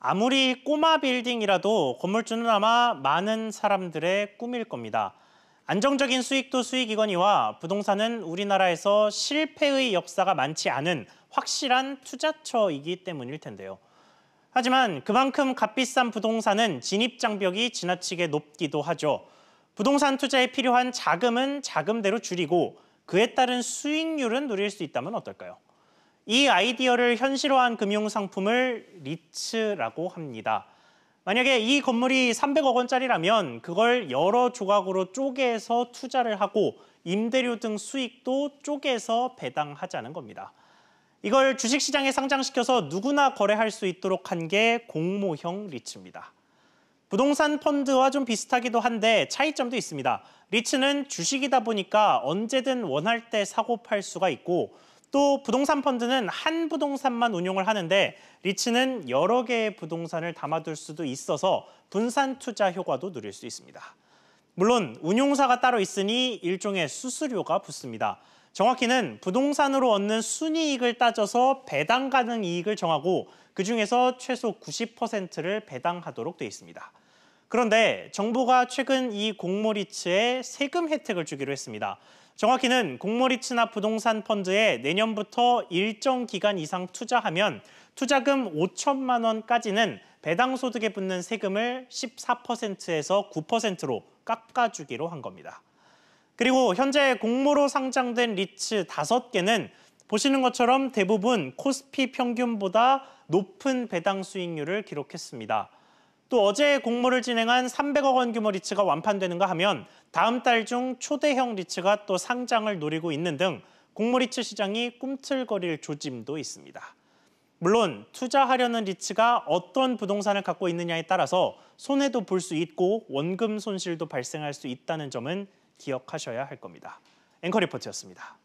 아무리 꼬마 빌딩이라도 건물주는 아마 많은 사람들의 꿈일 겁니다. 안정적인 수익도 수익이거니와 부동산은 우리나라에서 실패의 역사가 많지 않은 확실한 투자처이기 때문일 텐데요. 하지만 그만큼 값비싼 부동산은 진입장벽이 지나치게 높기도 하죠. 부동산 투자에 필요한 자금은 자금대로 줄이고 그에 따른 수익률은 누릴 수 있다면 어떨까요? 이 아이디어를 현실화한 금융 상품을 리츠라고 합니다. 만약에 이 건물이 300억 원짜리라면 그걸 여러 조각으로 쪼개서 투자를 하고 임대료 등 수익도 쪼개서 배당하자는 겁니다. 이걸 주식시장에 상장시켜서 누구나 거래할 수 있도록 한 게 공모형 리츠입니다. 부동산 펀드와 좀 비슷하기도 한데 차이점도 있습니다. 리츠는 주식이다 보니까 언제든 원할 때 사고 팔 수가 있고 또 부동산 펀드는 한 부동산만 운용을 하는데 리츠는 여러 개의 부동산을 담아둘 수도 있어서 분산 투자 효과도 누릴 수 있습니다. 물론 운용사가 따로 있으니 일종의 수수료가 붙습니다. 정확히는 부동산으로 얻는 순이익을 따져서 배당 가능 이익을 정하고 그중에서 최소 90%를 배당하도록 되어 있습니다. 그런데 정부가 최근 이 공모리츠에 세금 혜택을 주기로 했습니다. 정확히는 공모리츠나 부동산 펀드에 내년부터 일정 기간 이상 투자하면 투자금 5천만 원까지는 배당 소득에 붙는 세금을 14%에서 9%로 깎아주기로 한 겁니다. 그리고 현재 공모로 상장된 리츠 5개는 보시는 것처럼 대부분 코스피 평균보다 높은 배당 수익률을 기록했습니다. 또 어제 공모를 진행한 300억 원 규모 리츠가 완판되는가 하면 다음 달 중 초대형 리츠가 또 상장을 노리고 있는 등 공모 리츠 시장이 꿈틀거릴 조짐도 있습니다. 물론 투자하려는 리츠가 어떤 부동산을 갖고 있느냐에 따라서 손해도 볼 수 있고 원금 손실도 발생할 수 있다는 점은 기억하셔야 할 겁니다. 앵커 리포트였습니다.